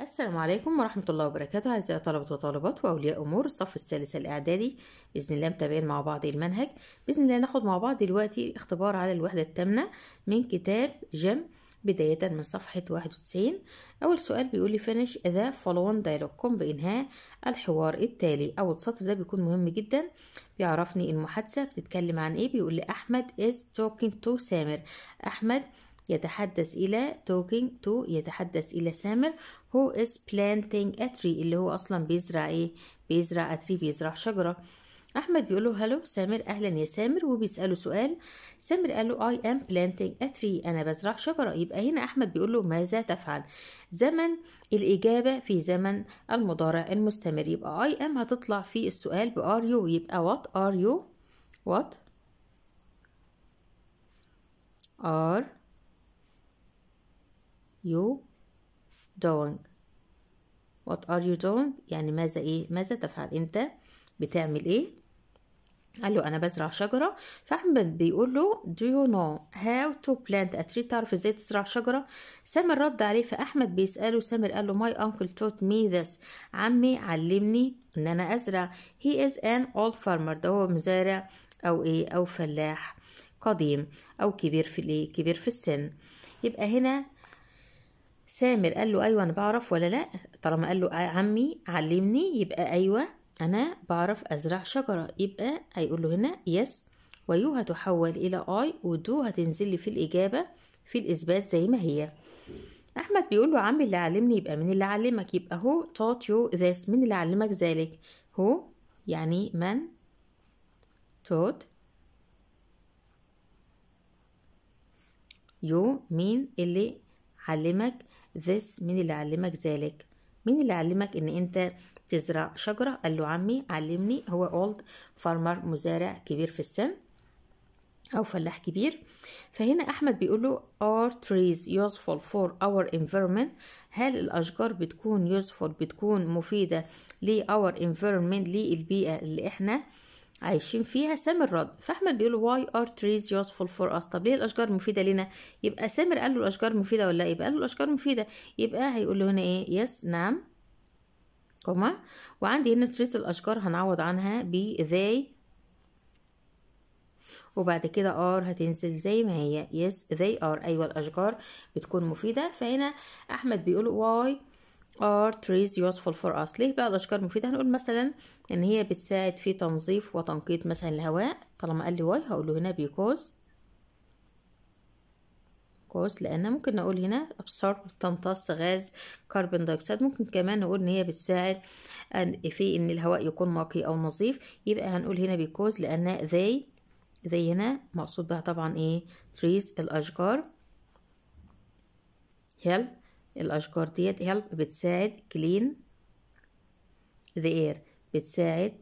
السلام عليكم ورحمة الله وبركاته أعزائي طلبة وطالبات وأولياء أمور الصف الثالث الإعدادي بإذن الله متابعين مع بعض المنهج بإذن الله ناخد مع بعض دلوقتي اختبار على الوحدة الثامنة من كتاب جم بداية من صفحة 91 أول سؤال بيقول لي فينش ذا فولون دايلوج قم بإنهاء الحوار التالي أول سطر ده بيكون مهم جدا بيعرفني المحادثة بتتكلم عن إيه بيقول لي أحمد is talking to سامر أحمد يتحدث إلى talking to يتحدث إلى سامر هو is planting a tree اللي هو أصلا بيزرع إيه؟ بيزرع a tree بيزرع شجرة أحمد بيقول له هلو سامر أهلا يا سامر وبيسأله سؤال سامر قال له I am planting a tree أنا بزرع شجرة يبقى هنا أحمد بيقول له ماذا تفعل زمن الإجابة في زمن المضارع المستمر يبقى I am هتطلع في السؤال ب are you يبقى what are you what are you doing what are you doing يعني ماذا ايه ماذا تفعل انت بتعمل ايه قال له انا بزرع شجره فاحمد بيقول له do you know how to plant a tree تعرف ازاي تزرع شجره سامر رد عليه فاحمد بيساله سامر قال له my uncle taught me this عمي علمني ان انا ازرع he is an old farmer ده هو مزارع او ايه او فلاح قديم او كبير في الايه كبير في السن يبقى هنا سامر قال له ايوه انا بعرف ولا لا طالما قال له آه، عمي علمني يبقى ايوه انا بعرف ازرع شجره يبقى هيقول له هنا يس ويو هتحول الى اي ودو هتنزل في الاجابه في الاثبات زي ما هي احمد بيقول له عمي اللي علمني يبقى من اللي علمك يبقى هو taught يو this من اللي علمك ذلك هو يعني من taught يو مين اللي علمك this مين اللي علمك ذلك مين اللي علمك ان انت تزرع شجرة قال له عمي علمني هو اولد فارمر مزارع كبير في السن أو فلاح كبير فهنا أحمد بيقول له are trees useful for our environment هل الأشجار بتكون useful بتكون مفيدة ل our environment للبيئة اللي إحنا آه عايشين فيها سامر رد فاحمد بيقول له واي ار تريز يوسفول فور اس طب ليه الاشجار مفيده لنا يبقى سامر قال له الاشجار مفيده ولا يبقى قال له الاشجار مفيده يبقى هيقول له هنا ايه يس نعم كوما وعندي هنا تريز الاشجار هنعوض عنها ب they وبعد كده ار هتنزل زي ما هي يس yes, they are ايوه الاشجار بتكون مفيده فهنا احمد بيقول واي are trees useful for us ليه بقى الأشجار مفيدة هنقول مثلا إن هي بتساعد في تنظيف وتنقيط مثلا الهواء طالما قال لي واي هقول له هنا because كويس لان ممكن نقول هنا ابسارب تمتص غاز كربون دايكسيد ممكن كمان نقول ان هي بتساعد في ان الهواء يكون نقي او نظيف يبقى هنقول هنا بيكوز لان they they هنا مقصود بها طبعا ايه trees الاشجار help الأشجار ديت هيلب بتساعد كلين ذا اير بتساعد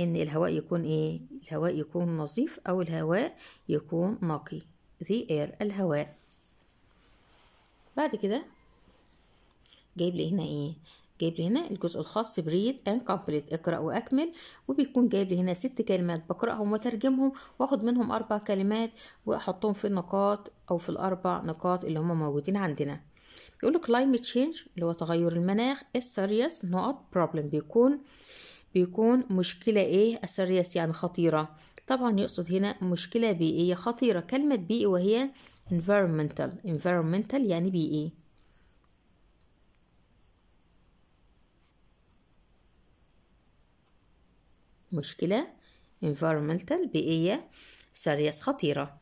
ان الهواء يكون ايه الهواء يكون نظيف او الهواء يكون نقي ذا اير الهواء بعد كده جايب لي هنا ايه جايب لي هنا الجزء الخاص بريد اند كومبليت اقرا واكمل وبيكون جايب لي هنا ست كلمات بقراهم وترجمهم واخد منهم اربع كلمات واحطهم في النقاط او في الاربع نقاط اللي هم موجودين عندنا بيقول climate change اللي هو تغير المناخ السيريس نقط بروبلم بيكون بيكون مشكلة ايه السيريس يعني خطيرة طبعا يقصد هنا مشكلة بيئية خطيرة كلمة بيئي وهي environmental environmental يعني بيئي مشكلة environmental بيئية serious خطيرة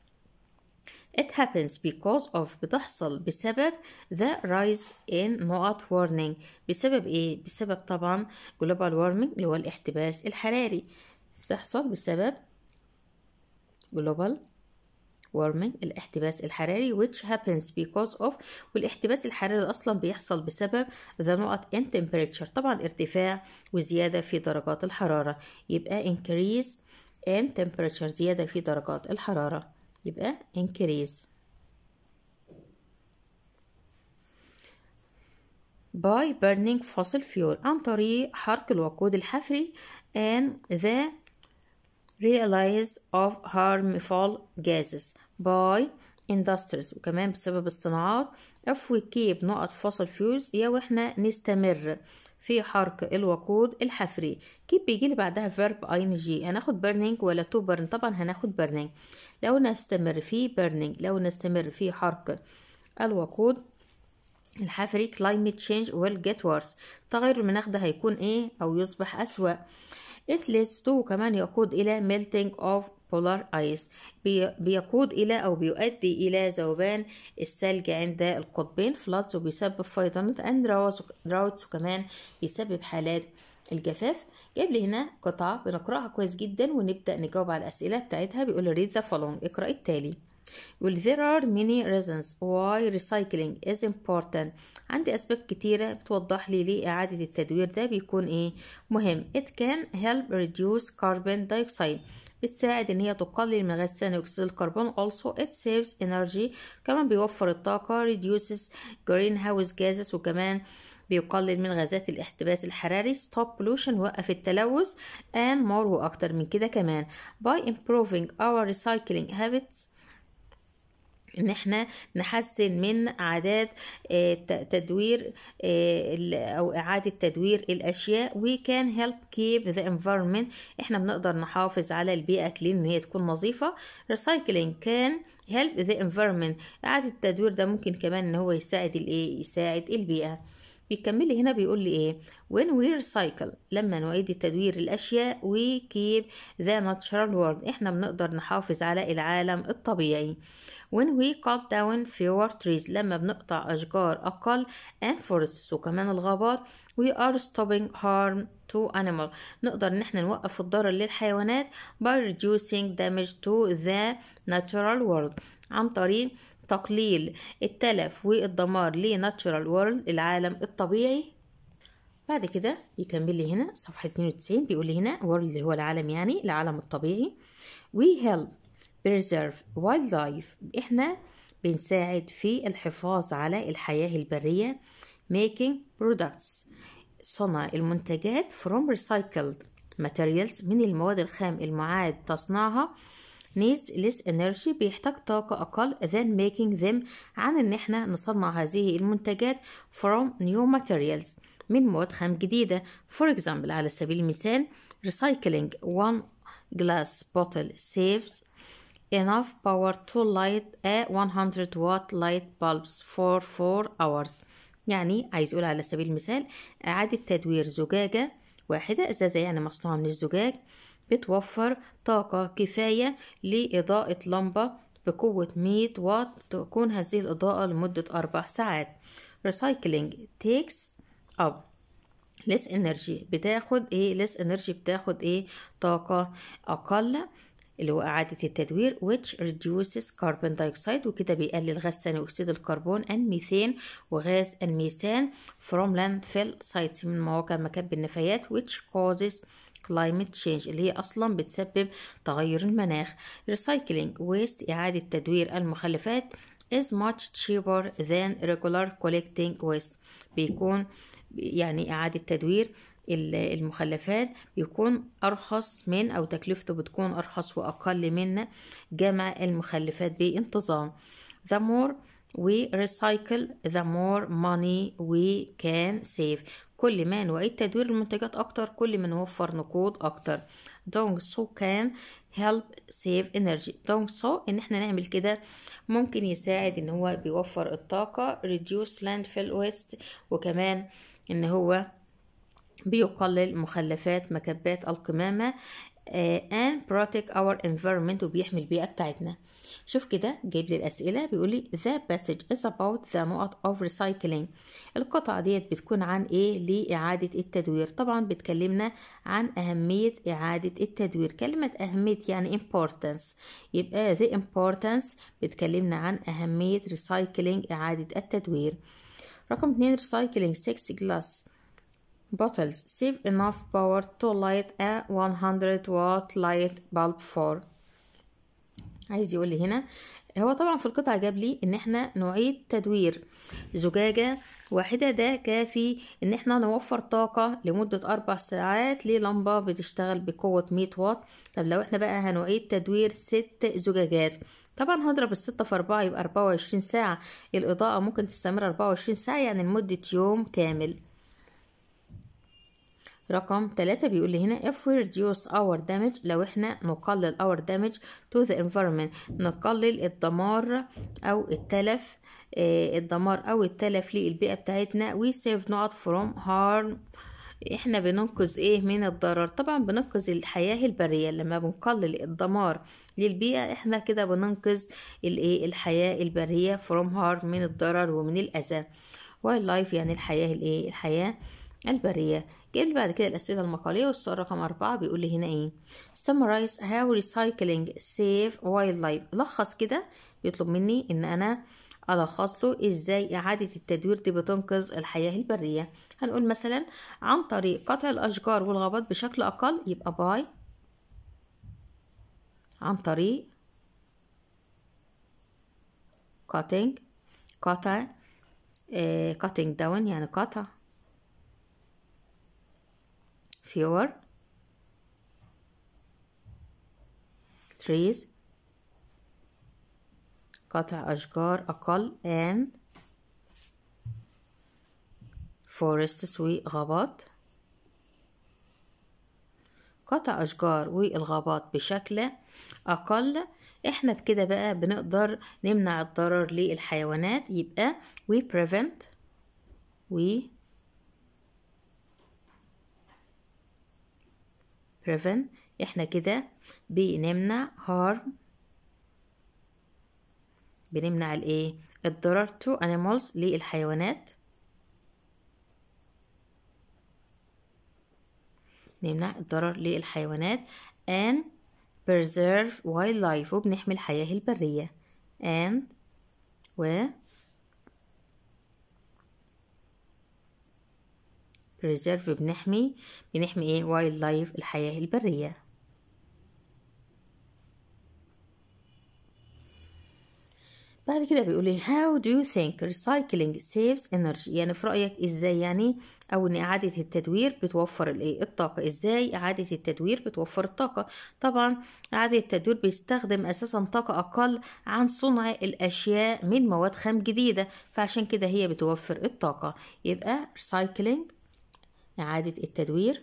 It happens because of بتحصل بسبب the rise in نقط warning بسبب ايه؟ بسبب طبعا global warming اللي هو الاحتباس الحراري بتحصل بسبب global warming الاحتباس الحراري which happens because of والاحتباس الحراري أصلا بيحصل بسبب the نقط in temperature طبعا ارتفاع وزيادة في درجات الحرارة يبقى increase in temperature زيادة في درجات الحرارة يبقى increase by burning fossil fuel عن طريق حرق الوقود الحفري and the realize of harmful gases by industries وكمان بسبب الصناعات if we keep نقط fossil fuels يا واحنا نستمر في حرق الوقود الحفري كيب بيجي لي بعدها فيرب ing هناخد burning ولا to burn طبعا هناخد burning لو نستمر في burning لو نستمر في حرق الوقود الحفري climate change will get worse تغير المناخ ده هيكون ايه او يصبح اسوأ It leads to كمان يقود إلى melting of polar ice بيقود إلى أو بيؤدي إلى ذوبان الثلج عند القطبين floods وبيسبب فيضانات and droughts وكمان بيسبب حالات الجفاف جايب لي هنا قطعة بنقرأها كويس جدا ونبدأ نجاوب على الأسئلة بتاعتها بيقول read the following اقرأ التالي Well, there are many reasons why recycling is important عندي أسباب كتيرة بتوضح لي ليه إعادة التدوير ده بيكون إيه مهم it can help reduce carbon dioxide بتساعد إن هي تقلل من غاز ثاني أكسيد الكربون also it saves energy كمان بيوفر الطاقة reduces greenhouse gases وكمان بيقلل من غازات الاحتباس الحراري stop pollution وقف التلوث and more وأكتر من كده كمان by improving our recycling habits ان احنا نحسن من عادات آه، تدوير آه، او اعاده تدوير الاشياء وي كان هيلب كيب ذا environment احنا بنقدر نحافظ على البيئه كلين ان هي تكون نظيفه ريسايكلينج كان هيلب ذا environment اعاده التدوير ده ممكن كمان ان هو يساعد الايه يساعد البيئه لي هنا بيقول لي ايه when we recycle لما نعيد تدوير الاشياء we keep the natural world احنا بنقدر نحافظ على العالم الطبيعي when we cut down fewer trees لما بنقطع أشجار أقل and forests وكمان الغابات we are stopping harm to animal نقدر ان احنا نوقف الضرر للحيوانات by reducing damage to the natural world عن طريق تقليل التلف والدمار natural world العالم الطبيعي بعد كده بيكمل لي هنا صفحة 92 بيقول لي هنا world اللي هو العالم يعني العالم الطبيعي we help بريزرف وايلد لايف احنا بنساعد في الحفاظ على الحياه البريه making products صنع المنتجات from recycled materials من المواد الخام المعاد تصنيعها needs less energy بيحتاج طاقة أقل than making them عن إن إحنا نصنع هذه المنتجات from new materials من مواد خام جديدة for example على سبيل المثال recycling one glass bottle saves enough power to light a 100 watt light bulbs for 4 hours يعني عايز اقول على سبيل المثال اعادة تدوير زجاجة واحدة ازازة يعني مصنوعة من الزجاج بتوفر طاقة كفاية لإضاءة لمبة بقوة 100 واط تكون هذه الإضاءة لمدة أربع ساعات recycling takes up less energy بتاخد ايه less energy بتاخد ايه طاقة أقل اللي هو إعادة التدوير which reduces carbon dioxide وكده بيقلل غاز ثاني أكسيد الكربون methane وغاز الميثان from landfill sites من مواقع مكب النفايات which causes climate change اللي هي أصلا بتسبب تغير المناخ recycling waste إعادة تدوير المخلفات is much cheaper than regular collecting waste بيكون يعني إعادة تدوير المخلفات بيكون أرخص من أو تكلفته بتكون أرخص وأقل من جمع المخلفات بانتظام the more we recycle the more money we can save كل ما نعيد تدوير المنتجات أكتر كل ما نوفر نقود أكتر دونك so can help save energy دونك so ان احنا نعمل كده ممكن يساعد ان هو بيوفر الطاقة reduce landfill waste وكمان ان هو بيقلل مخلفات مكبات القمامة آه، and protect our environment وبيحمي البيئة بتاعتنا شوف كده جايب لي الأسئلة بيقول لي the passage is about the نقط of recycling القطعة ديت بتكون عن إيه لإعادة التدوير طبعا بتكلمنا عن أهمية إعادة التدوير كلمة أهمية يعني importance يبقى the importance بتكلمنا عن أهمية recycling إعادة التدوير رقم اتنين recycling 6 glass Bottles save enough power to light a 100 watt light bulb for عايز يقول لي هنا هو طبعا في القطعة جاب لي ان احنا نعيد تدوير زجاجة واحدة ده كافي ان احنا نوفر طاقة لمدة اربع ساعات للمبة بتشتغل بقوة 100 واط طب لو احنا بقى هنعيد تدوير ست زجاجات طبعا هضرب الستة في أربعة يبقى أربعة وعشرين ساعة الإضاءة ممكن تستمر أربعة وعشرين ساعة يعني لمدة يوم كامل رقم تلاتة بيقول لي هنا if we reduce our damage لو احنا نقلل our damage to the environment نقلل الدمار او التلف آه الدمار او التلف للبيئة بتاعتنا we save not from harm احنا بننقذ ايه من الضرر طبعا بننقذ الحياة البرية لما بنقلل الدمار للبيئة احنا كده بننقذ الايه الحياة البرية from harm من الضرر ومن الاذى wildlife يعني الحياة الايه الحياة البرية جبت بعد كده الأسئلة المقالية والسؤال رقم أربعة بيقول لي هنا إيه summarize how recycling save wildlife لخص كده بيطلب مني إن أنا ألخص له إزاي إعادة التدوير دي بتنقذ الحياة البرية هنقول مثلا عن طريق قطع الأشجار والغابات بشكل أقل يبقى باي عن طريق cutting قطع آه, cutting down يعني قطع fewer trees قطع أشجار أقل and forests وغابات قطع أشجار والغابات بشكل أقل احنا بكده بقى بنقدر نمنع الضرر للحيوانات يبقى we prevent we prevent احنا كده بنمنع harm بنمنع الايه الضرر to animals للحيوانات نمنع الضرر للحيوانات and preserve wildlife وبنحمي الحياة البرية and و بريزيرف بنحمي بنحمي ايه وايلد لايف الحياة البرية بعد كده بيقول لي how do you think recycling saves energy يعني في رأيك ازاي يعني او ان اعادة التدوير بتوفر الايه الطاقة ازاي اعادة التدوير بتوفر الطاقة طبعا اعادة التدوير بيستخدم اساسا طاقة اقل عن صنع الاشياء من مواد خام جديدة فعشان كده هي بتوفر الطاقة يبقى recycling إعادة التدوير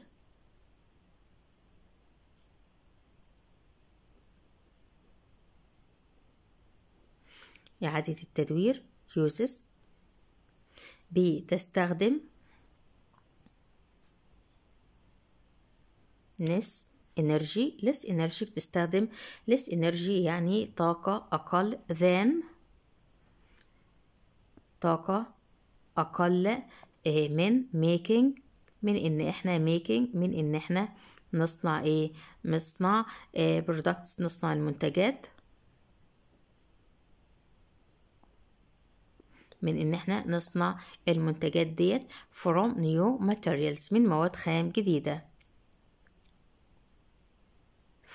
إعادة التدوير uses ب تستخدم نس انرجي لس انرجي بتستخدم لس انرجي يعني طاقة أقل than طاقة أقل آه، من making من ان احنا ميكينج من ان احنا نصنع ايه نصنع إيه برودكتس نصنع المنتجات من ان احنا نصنع المنتجات ديت from new materials من مواد خام جديدة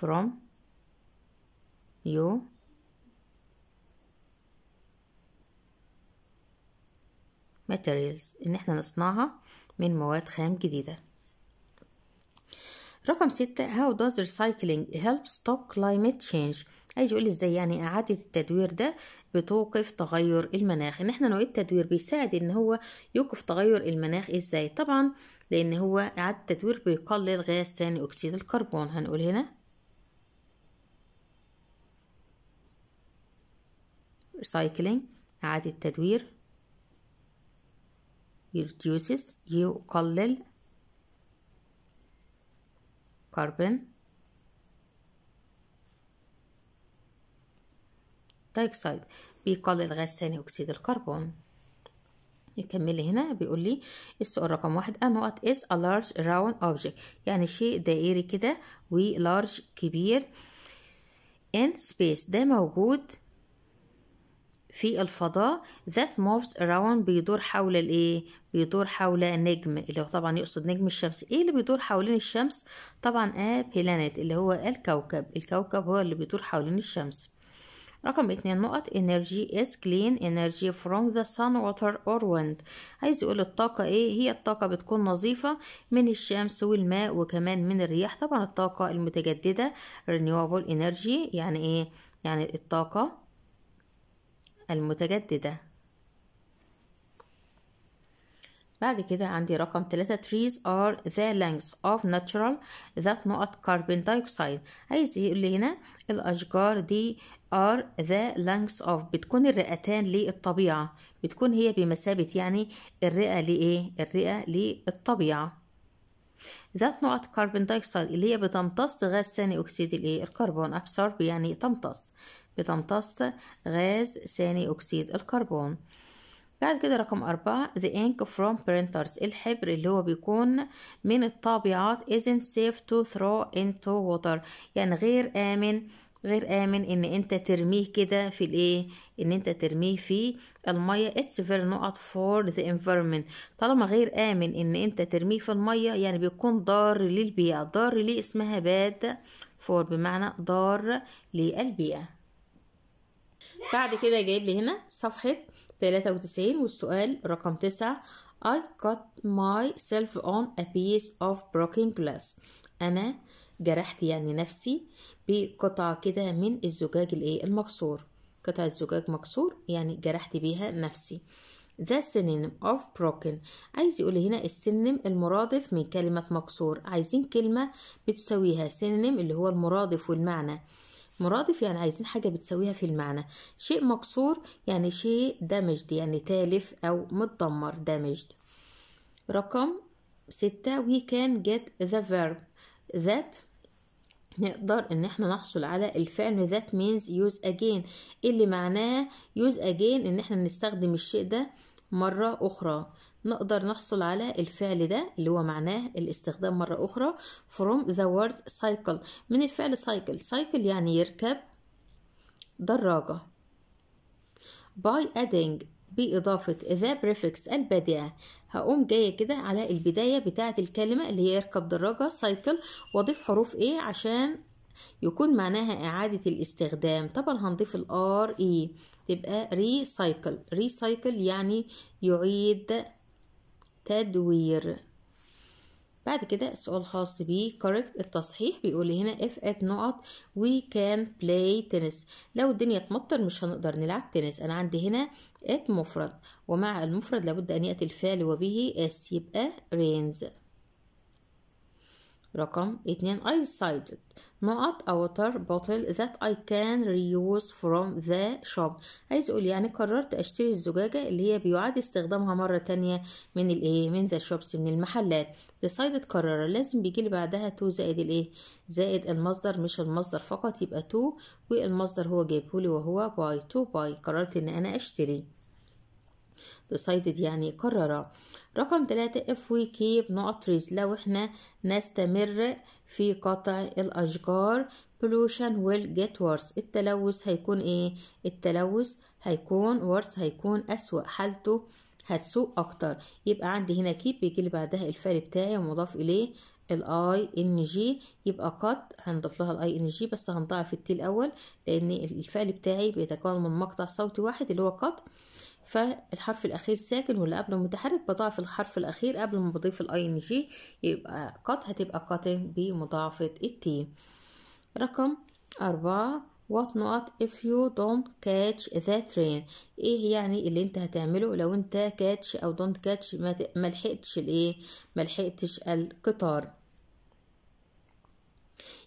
from new materials ان احنا نصنعها من مواد خام جديدة رقم ستة how does recycling help stop climate change عايز يقول ازاي يعني اعادة التدوير ده بتوقف تغير المناخ ان احنا نوعية التدوير بيساعد ان هو يوقف تغير المناخ ازاي طبعا لان هو اعادة التدوير بيقلل غاز ثاني اكسيد الكربون هنقول هنا recycling إعادة التدوير يريديوسس يقلل كربون دايكسايد بيقلل غاز ثاني أكسيد الكربون يكمل هنا بيقول لي السؤال رقم واحد a نقط is a large round object يعني شيء دائري كده و large كبير in space ده موجود في الفضاء that moves around بيدور حول الايه بيدور حول نجم اللي هو طبعا يقصد نجم الشمس ايه اللي بيدور حوالين الشمس طبعا a planet اللي هو الكوكب الكوكب هو اللي بيدور حوالين الشمس رقم اتنين نقط energy is clean energy from the sun water or wind عايز يقول الطاقة ايه هي الطاقة بتكون نظيفة من الشمس والماء وكمان من الرياح طبعا الطاقة المتجددة renewable energy يعني ايه يعني الطاقة المتجددة بعد كده عندي رقم ثلاثة trees are the lengths of natural that نقط carbon dioxide عايز يقول لي هنا الأشجار دي are the lengths of بتكون الرئتان للطبيعة بتكون هي بمثابة يعني الرئة لإيه؟ الرئة للطبيعة ذات نقط كربون دايكسيد اللي هي بتمتص غاز ثاني أكسيد الإيه الكربون أبسورب يعني تمتص بتمتص غاز ثاني أكسيد الكربون بعد كده رقم أربعة the ink from printers الحبر اللي هو بيكون من الطابعات isn't safe to throw into water يعني غير آمن غير امن ان انت ترميه كده في الايه ان انت ترميه في الميه اتس very not for the environment طالما غير امن ان انت ترميه في الميه يعني بيكون ضار للبيئه ضار ليه اسمها باد فور بمعنى ضار للبيئه بعد كده جايب لي هنا صفحه 93 والسؤال رقم 9 I cut myself on a piece of broken glass أنا جرحت يعني نفسي بقطعة كده من الزجاج الايه المكسور قطعة زجاج مكسور يعني جرحت بيها نفسي ذا سينونيم اوف broken عايز يقول هنا السنم المرادف من كلمة مكسور عايزين كلمة بتساويها سينونيم اللي هو المرادف والمعنى مرادف يعني عايزين حاجة بتساويها في المعنى شيء مكسور يعني شيء دامجد يعني تالف أو متدمر دامجد رقم ستة we can get the verb that نقدر ان احنا نحصل على الفعل that means use again اللي معناه use again ان احنا نستخدم الشيء ده مرة اخرى نقدر نحصل على الفعل ده اللي هو معناه الاستخدام مرة اخرى from the word cycle من الفعل cycle cycle يعني يركب دراجة by adding بإضافة ذا بريفكس البادئة هقوم جاية كده على البداية بتاعة الكلمة اللي هي يركب دراجة سايكل وأضيف حروف إيه عشان يكون معناها إعادة الاستخدام طبعا هنضيف r e تبقى ريسايكل ريسايكل يعني يعيد تدوير بعد كده السؤال الخاص بيه correct التصحيح بيقول لي هنا if at نقط we can play tennis لو الدنيا تمطر مش هنقدر نلعب تنس انا عندي هنا at مفرد ومع المفرد لابد ان ياتي الفعل وبه اس يبقى rains رقم اتنين I decided نقط a water bottle that I can reuse from the shop عايز أقول يعني قررت أشتري الزجاجة اللي هي بيعاد استخدامها مرة تانية من الإيه من the shops من المحلات decided قرر لازم بيجي لي بعدها تو زائد الإيه زائد المصدر مش المصدر فقط يبقى تو والمصدر هو جايبهولي وهو باي تو باي قررت إن أنا أشتري decided يعني قرر رقم ثلاثة if we keep نقط trees لو احنا نستمر في قطع الأشجار pollution will get worse التلوث هيكون ايه التلوث هيكون worse هيكون أسوأ حالته هتسوء اكتر يبقى عندي هنا كيب بيجي بعدها الفعل بتاعي ومضاف اليه الـ ing يبقى قط هنضيف لها الاي ing بس هنضعف التي الاول لان الفعل بتاعي بيتكون من مقطع صوتي واحد اللي هو قط فالحرف الأخير ساكن واللي قبله متحرك بضاعف الحرف الأخير قبل ما بضيف الاي ان جي يبقى قط هتبقى قطن بمضاعفة التي رقم أربعة what not if you don't catch the train ايه يعني اللي انت هتعمله لو انت catch او don't catch ما لحقتش الايه ملحقتش القطار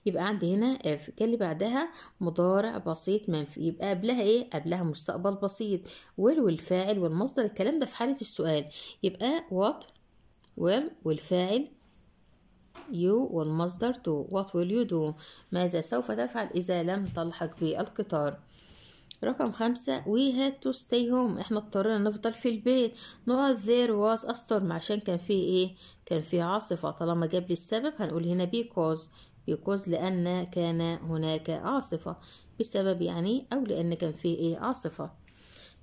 يبقى عندي هنا اف آه، كان اللي بعدها مضارع بسيط منفي يبقى قبلها ايه قبلها مستقبل بسيط ويل والفاعل والمصدر الكلام ده في حاله السؤال يبقى وات ويل والفاعل يو والمصدر تو وات ويل يو دو ماذا سوف تفعل اذا لم تلحق بالقطار رقم خمسة we had to stay home احنا اضطرينا نفضل في البيت نقط there was a storm عشان كان فيه ايه كان فيه عاصفة طالما جاب لي السبب هنقول هنا because بيكوز لأن كان هناك عاصفة بسبب يعني أو لأن كان في إيه عاصفة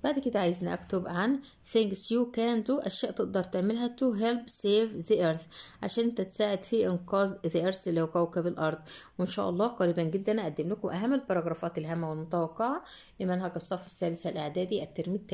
بعد كده عايزني أكتب عن things you can do أشياء تقدر تعملها to help save the earth عشان أنت تساعد في إنقاذ the earth اللي هو كوكب الأرض وإن شاء الله قريبا جدا أقدم لكم أهم البراجرافات الهامة والمتوقعة لمنهج الصف الثالث الإعدادي الترم الثاني